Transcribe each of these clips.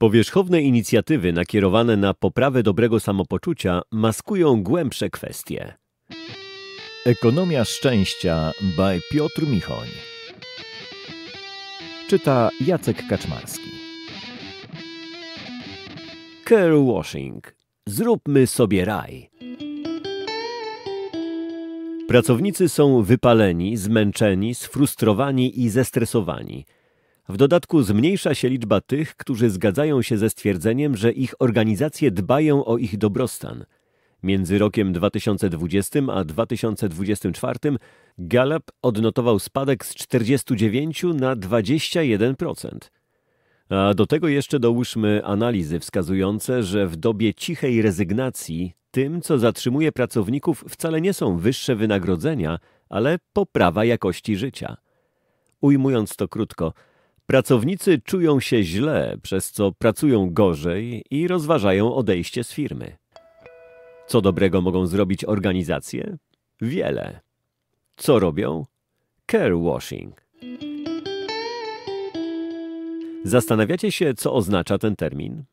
Powierzchowne inicjatywy nakierowane na poprawę dobrego samopoczucia maskują głębsze kwestie. Ekonomia szczęścia by Piotr Michoń. Czyta Jacek Kaczmarski. Care washing. Zróbmy sobie raj. Pracownicy są wypaleni, zmęczeni, sfrustrowani i zestresowani – w dodatku zmniejsza się liczba tych, którzy zgadzają się ze stwierdzeniem, że ich organizacje dbają o ich dobrostan. Między rokiem 2020 a 2024 Gallup odnotował spadek z 49 na 21%. A do tego jeszcze dołóżmy analizy wskazujące, że w dobie cichej rezygnacji tym, co zatrzymuje pracowników, wcale nie są wyższe wynagrodzenia, ale poprawa jakości życia. Ujmując to krótko, Pracownicy czują się źle, przez co pracują gorzej i rozważają odejście z firmy. Co dobrego mogą zrobić organizacje? Wiele. Co robią? Care washing. Zastanawiacie się, co oznacza ten termin?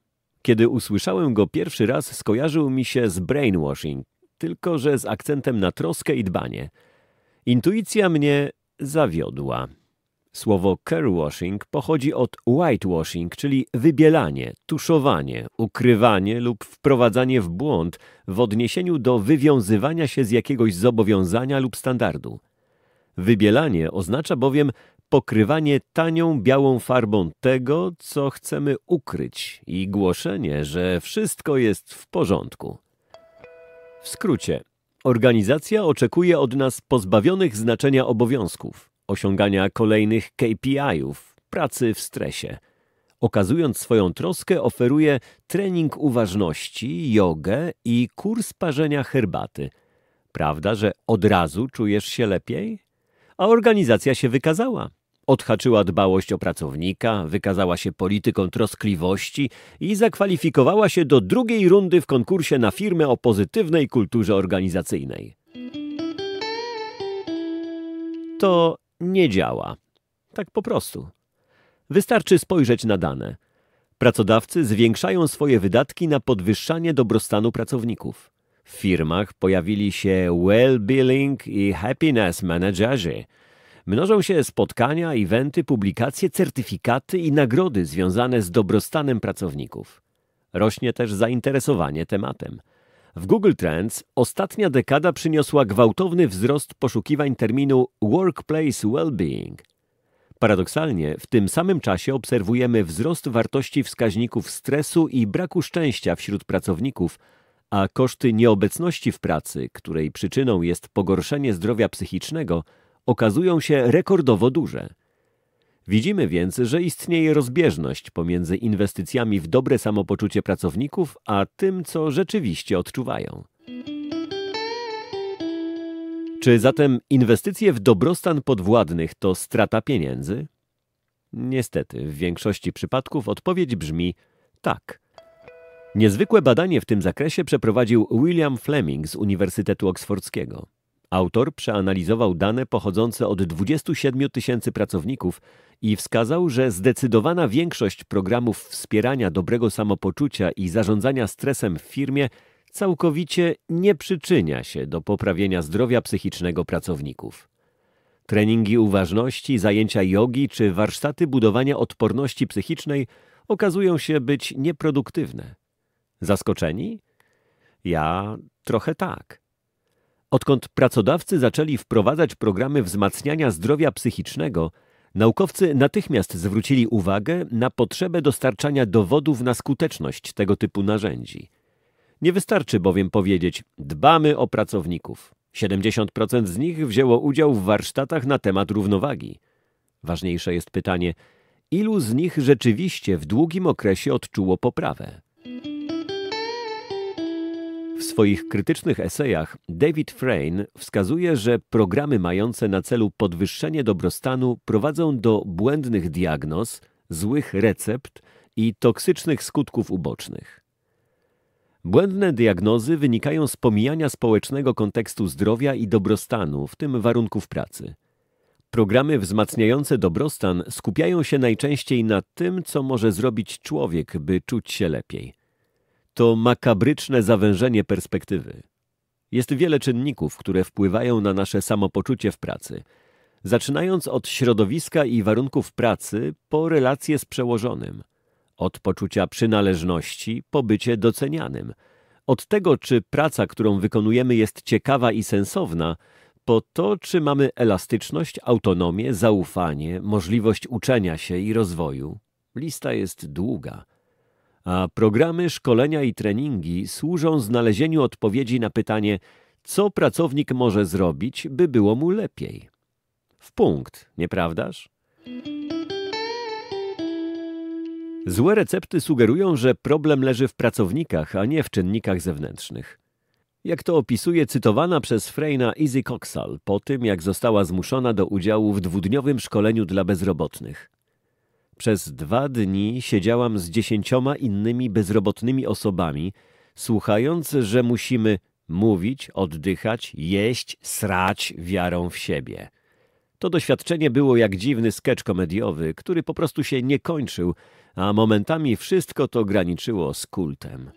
Kiedy usłyszałem go pierwszy raz, skojarzył mi się z brainwashing, tylko że z akcentem na troskę i dbanie. Intuicja mnie zawiodła. Słowo carewashing pochodzi od whitewashing, czyli wybielanie, tuszowanie, ukrywanie lub wprowadzanie w błąd w odniesieniu do wywiązywania się z jakiegoś zobowiązania lub standardu. Wybielanie oznacza bowiem pokrywanie tanią białą farbą tego, co chcemy ukryć i głoszenie, że wszystko jest w porządku. W skrócie, organizacja oczekuje od nas pozbawionych znaczenia obowiązków osiągania kolejnych KPI-ów, pracy w stresie. Okazując swoją troskę, oferuje trening uważności, jogę i kurs parzenia herbaty. Prawda, że od razu czujesz się lepiej? A organizacja się wykazała. Odhaczyła dbałość o pracownika, wykazała się polityką troskliwości i zakwalifikowała się do drugiej rundy w konkursie na firmę o pozytywnej kulturze organizacyjnej. To nie działa. Tak po prostu. Wystarczy spojrzeć na dane. Pracodawcy zwiększają swoje wydatki na podwyższanie dobrostanu pracowników. W firmach pojawili się well-being i happiness managerzy. Mnożą się spotkania, eventy, publikacje, certyfikaty i nagrody związane z dobrostanem pracowników. Rośnie też zainteresowanie tematem. W Google Trends ostatnia dekada przyniosła gwałtowny wzrost poszukiwań terminu Workplace Wellbeing. Paradoksalnie, w tym samym czasie obserwujemy wzrost wartości wskaźników stresu i braku szczęścia wśród pracowników, a koszty nieobecności w pracy, której przyczyną jest pogorszenie zdrowia psychicznego, okazują się rekordowo duże. Widzimy więc, że istnieje rozbieżność pomiędzy inwestycjami w dobre samopoczucie pracowników, a tym, co rzeczywiście odczuwają. Czy zatem inwestycje w dobrostan podwładnych to strata pieniędzy? Niestety, w większości przypadków odpowiedź brzmi tak. Niezwykłe badanie w tym zakresie przeprowadził William Fleming z Uniwersytetu Oksfordzkiego. Autor przeanalizował dane pochodzące od 27 tysięcy pracowników i wskazał, że zdecydowana większość programów wspierania dobrego samopoczucia i zarządzania stresem w firmie całkowicie nie przyczynia się do poprawienia zdrowia psychicznego pracowników. Treningi uważności, zajęcia jogi czy warsztaty budowania odporności psychicznej okazują się być nieproduktywne. Zaskoczeni? Ja trochę tak. Odkąd pracodawcy zaczęli wprowadzać programy wzmacniania zdrowia psychicznego, naukowcy natychmiast zwrócili uwagę na potrzebę dostarczania dowodów na skuteczność tego typu narzędzi. Nie wystarczy bowiem powiedzieć: dbamy o pracowników. 70% z nich wzięło udział w warsztatach na temat równowagi. Ważniejsze jest pytanie, ilu z nich rzeczywiście w długim okresie odczuło poprawę? W swoich krytycznych esejach David Frain wskazuje, że programy mające na celu podwyższenie dobrostanu prowadzą do błędnych diagnoz, złych recept i toksycznych skutków ubocznych. Błędne diagnozy wynikają z pomijania społecznego kontekstu zdrowia i dobrostanu, w tym warunków pracy. Programy wzmacniające dobrostan skupiają się najczęściej na tym, co może zrobić człowiek, by czuć się lepiej – to makabryczne zawężenie perspektywy. Jest wiele czynników, które wpływają na nasze samopoczucie w pracy, zaczynając od środowiska i warunków pracy po relacje z przełożonym, od poczucia przynależności po bycie docenianym, od tego, czy praca, którą wykonujemy, jest ciekawa i sensowna, po to, czy mamy elastyczność, autonomię, zaufanie, możliwość uczenia się i rozwoju. Lista jest długa a programy szkolenia i treningi służą znalezieniu odpowiedzi na pytanie, co pracownik może zrobić, by było mu lepiej. W punkt, nieprawdaż? Złe recepty sugerują, że problem leży w pracownikach, a nie w czynnikach zewnętrznych. Jak to opisuje cytowana przez Freyna Izzy Coxall po tym, jak została zmuszona do udziału w dwudniowym szkoleniu dla bezrobotnych. Przez dwa dni siedziałam z dziesięcioma innymi bezrobotnymi osobami, słuchając, że musimy mówić, oddychać, jeść, srać wiarą w siebie. To doświadczenie było jak dziwny sketch komediowy, który po prostu się nie kończył, a momentami wszystko to graniczyło z kultem.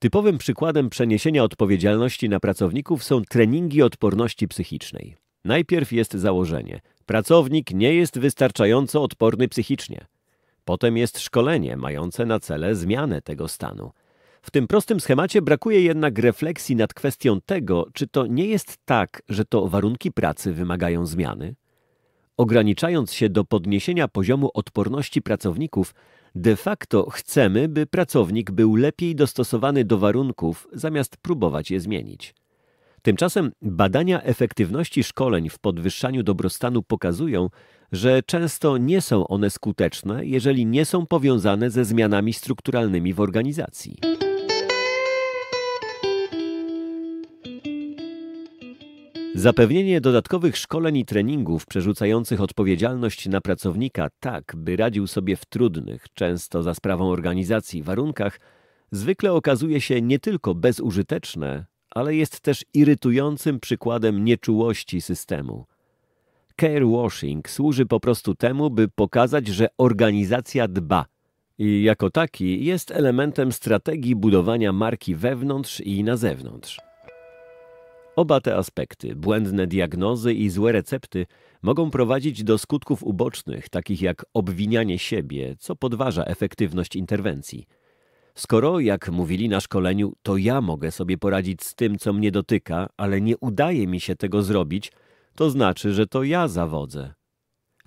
Typowym przykładem przeniesienia odpowiedzialności na pracowników są treningi odporności psychicznej. Najpierw jest założenie. Pracownik nie jest wystarczająco odporny psychicznie. Potem jest szkolenie mające na cele zmianę tego stanu. W tym prostym schemacie brakuje jednak refleksji nad kwestią tego, czy to nie jest tak, że to warunki pracy wymagają zmiany? Ograniczając się do podniesienia poziomu odporności pracowników, de facto chcemy, by pracownik był lepiej dostosowany do warunków, zamiast próbować je zmienić. Tymczasem badania efektywności szkoleń w podwyższaniu dobrostanu pokazują, że często nie są one skuteczne, jeżeli nie są powiązane ze zmianami strukturalnymi w organizacji. Zapewnienie dodatkowych szkoleń i treningów przerzucających odpowiedzialność na pracownika tak, by radził sobie w trudnych, często za sprawą organizacji warunkach, zwykle okazuje się nie tylko bezużyteczne, ale jest też irytującym przykładem nieczułości systemu. Carewashing służy po prostu temu, by pokazać, że organizacja dba i jako taki jest elementem strategii budowania marki wewnątrz i na zewnątrz. Oba te aspekty, błędne diagnozy i złe recepty, mogą prowadzić do skutków ubocznych, takich jak obwinianie siebie, co podważa efektywność interwencji – Skoro, jak mówili na szkoleniu, to ja mogę sobie poradzić z tym, co mnie dotyka, ale nie udaje mi się tego zrobić, to znaczy, że to ja zawodzę.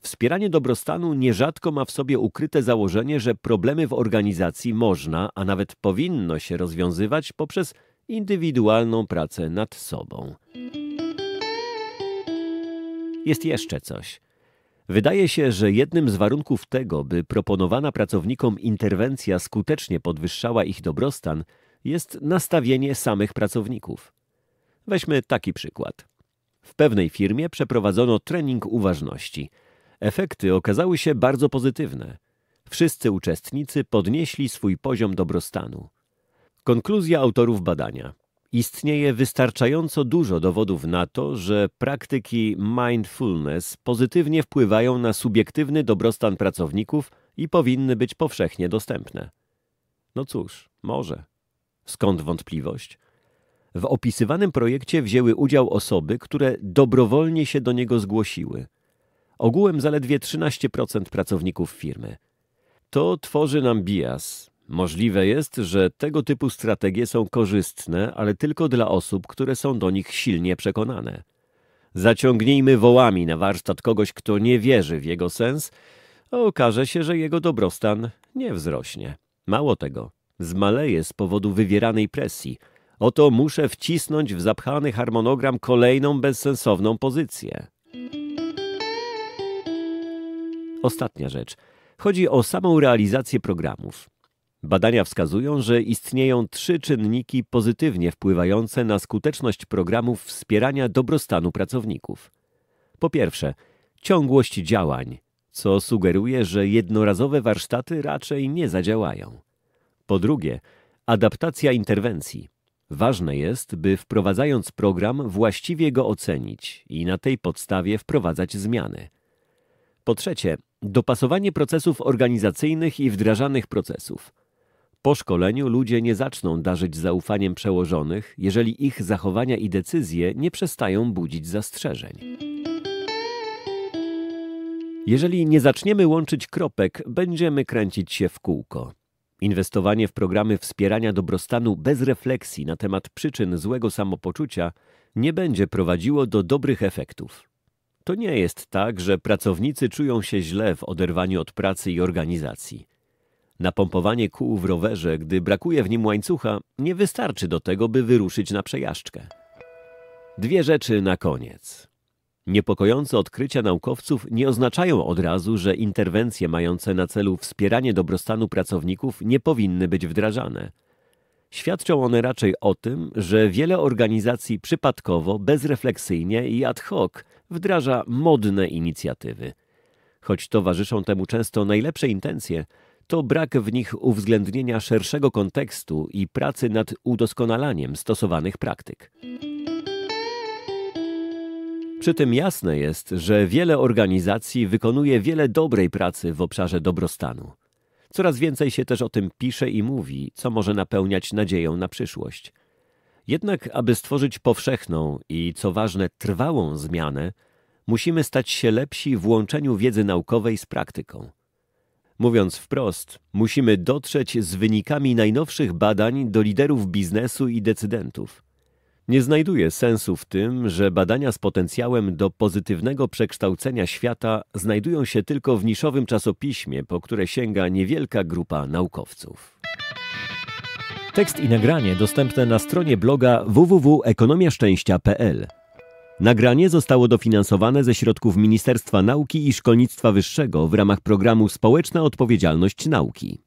Wspieranie dobrostanu nierzadko ma w sobie ukryte założenie, że problemy w organizacji można, a nawet powinno się rozwiązywać poprzez indywidualną pracę nad sobą. Jest jeszcze coś – Wydaje się, że jednym z warunków tego, by proponowana pracownikom interwencja skutecznie podwyższała ich dobrostan, jest nastawienie samych pracowników. Weźmy taki przykład. W pewnej firmie przeprowadzono trening uważności. Efekty okazały się bardzo pozytywne. Wszyscy uczestnicy podnieśli swój poziom dobrostanu. Konkluzja autorów badania. Istnieje wystarczająco dużo dowodów na to, że praktyki mindfulness pozytywnie wpływają na subiektywny dobrostan pracowników i powinny być powszechnie dostępne. No cóż, może. Skąd wątpliwość? W opisywanym projekcie wzięły udział osoby, które dobrowolnie się do niego zgłosiły. Ogółem zaledwie 13% pracowników firmy. To tworzy nam bias, Możliwe jest, że tego typu strategie są korzystne, ale tylko dla osób, które są do nich silnie przekonane. Zaciągnijmy wołami na warsztat kogoś, kto nie wierzy w jego sens, a okaże się, że jego dobrostan nie wzrośnie. Mało tego, zmaleje z powodu wywieranej presji. Oto muszę wcisnąć w zapchany harmonogram kolejną bezsensowną pozycję. Ostatnia rzecz. Chodzi o samą realizację programów. Badania wskazują, że istnieją trzy czynniki pozytywnie wpływające na skuteczność programów wspierania dobrostanu pracowników. Po pierwsze, ciągłość działań, co sugeruje, że jednorazowe warsztaty raczej nie zadziałają. Po drugie, adaptacja interwencji. Ważne jest, by wprowadzając program właściwie go ocenić i na tej podstawie wprowadzać zmiany. Po trzecie, dopasowanie procesów organizacyjnych i wdrażanych procesów. Po szkoleniu ludzie nie zaczną darzyć zaufaniem przełożonych, jeżeli ich zachowania i decyzje nie przestają budzić zastrzeżeń. Jeżeli nie zaczniemy łączyć kropek, będziemy kręcić się w kółko. Inwestowanie w programy wspierania dobrostanu bez refleksji na temat przyczyn złego samopoczucia nie będzie prowadziło do dobrych efektów. To nie jest tak, że pracownicy czują się źle w oderwaniu od pracy i organizacji. Napompowanie kół w rowerze, gdy brakuje w nim łańcucha, nie wystarczy do tego, by wyruszyć na przejażdżkę. Dwie rzeczy na koniec. Niepokojące odkrycia naukowców nie oznaczają od razu, że interwencje mające na celu wspieranie dobrostanu pracowników nie powinny być wdrażane. Świadczą one raczej o tym, że wiele organizacji przypadkowo, bezrefleksyjnie i ad hoc wdraża modne inicjatywy. Choć towarzyszą temu często najlepsze intencje, to brak w nich uwzględnienia szerszego kontekstu i pracy nad udoskonalaniem stosowanych praktyk. Przy tym jasne jest, że wiele organizacji wykonuje wiele dobrej pracy w obszarze dobrostanu. Coraz więcej się też o tym pisze i mówi, co może napełniać nadzieją na przyszłość. Jednak, aby stworzyć powszechną i, co ważne, trwałą zmianę, musimy stać się lepsi w łączeniu wiedzy naukowej z praktyką. Mówiąc wprost, musimy dotrzeć z wynikami najnowszych badań do liderów biznesu i decydentów. Nie znajduje sensu w tym, że badania z potencjałem do pozytywnego przekształcenia świata znajdują się tylko w niszowym czasopiśmie, po które sięga niewielka grupa naukowców. Tekst i nagranie dostępne na stronie bloga www.ekonomiaszczęścia.pl. Nagranie zostało dofinansowane ze środków Ministerstwa Nauki i Szkolnictwa Wyższego w ramach programu Społeczna Odpowiedzialność Nauki.